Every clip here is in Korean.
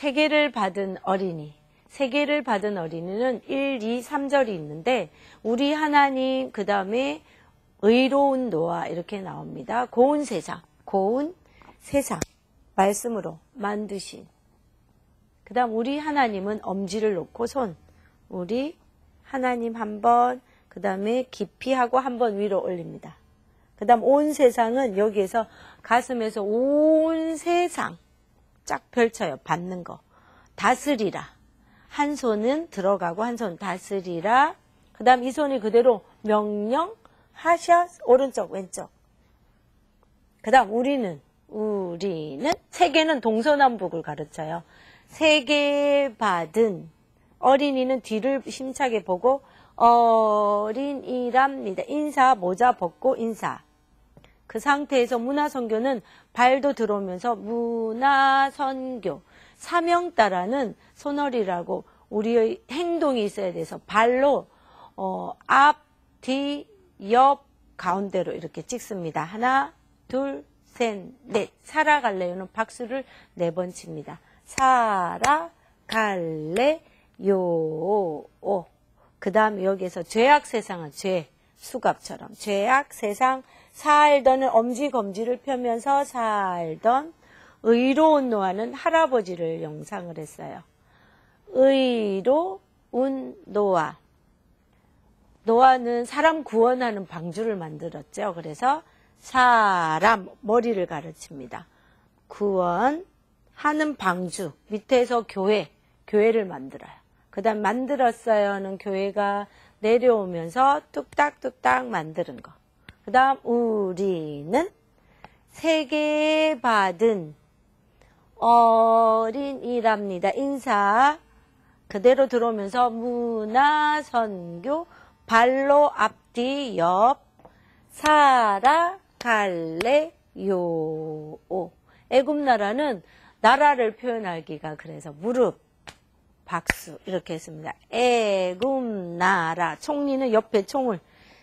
세계를 받은 어린이 세계를 받은 어린이는 1, 2, 3절이 있는데 우리 하나님 그 다음에 의로운 노아 이렇게 나옵니다. 고운 세상, 고운 세상 말씀으로 만드신 그 다음 우리 하나님은 엄지를 놓고 손 우리 하나님 한번그 다음에 깊이 하고 한번 위로 올립니다. 그 다음 온 세상은 여기에서 가슴에서 온 세상 쫙 펼쳐요. 받는 거. 다스리라. 한 손은 들어가고 한 손 다스리라. 그 다음 이 손이 그대로 명령, 하샤, 오른쪽, 왼쪽. 그 다음 우리는, 우리는 세계는 동서남북을 가르쳐요. 세계 받은 어린이는 뒤를 심차게 보고 어린이랍니다. 인사, 모자 벗고 인사. 그 상태에서 문화선교는 발도 들어오면서 문화선교, 사명따라는 소널이라고 우리의 행동이 있어야 돼서 발로 어, 앞, 뒤, 옆, 가운데로 이렇게 찍습니다. 하나, 둘, 셋, 넷. 살아갈래요는 박수를 네 번 칩니다. 살아갈래요. 그 다음에 여기에서 죄악 세상은 죄. 수갑처럼 죄악 세상 살던은 엄지 검지를 펴면서 살던 의로운 노아는 할아버지를 영상을 했어요. 의로운 노아. 노아는 사람 구원하는 방주를 만들었죠. 그래서 사람 머리를 가르칩니다. 구원하는 방주 밑에서 교회 교회를 만들어요. 그다음 만들었어요는 교회가 내려오면서 뚝딱뚝딱 만드는 거. 그 다음 우리는 세계 받은 어린이랍니다. 인사 그대로 들어오면서 문화, 선교, 발로 앞뒤, 옆, 살아갈래요. 애굽 나라는 나라를 표현하기가 그래서 무릎, 박수 이렇게 했습니다. 애굽나라 총리는 옆에 총을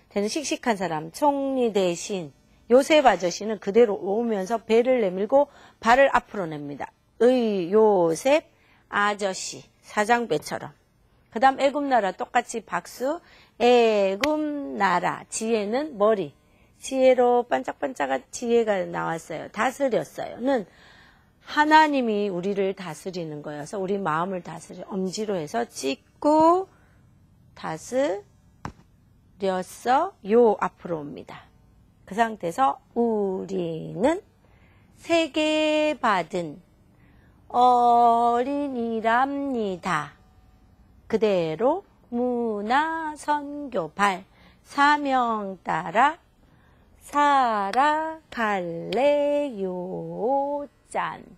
대는 씩씩한 사람 총리 대신 요셉 아저씨는 그대로 오면서 배를 내밀고 발을 앞으로 냅니다. 의 요셉 아저씨 사장배처럼 그 다음 애굽나라 똑같이 박수 애굽나라 지혜는 머리 지혜로 반짝반짝한 지혜가 나왔어요. 다스렸어요.는 하나님이 우리를 다스리는 거여서 우리 마음을 다스리 엄지로 해서 찍고 다스려서 요 앞으로 옵니다. 그 상태에서 우리는 세계 받은 어린이랍니다. 그대로 문화 선교발 사명 따라 살아갈래요 짠.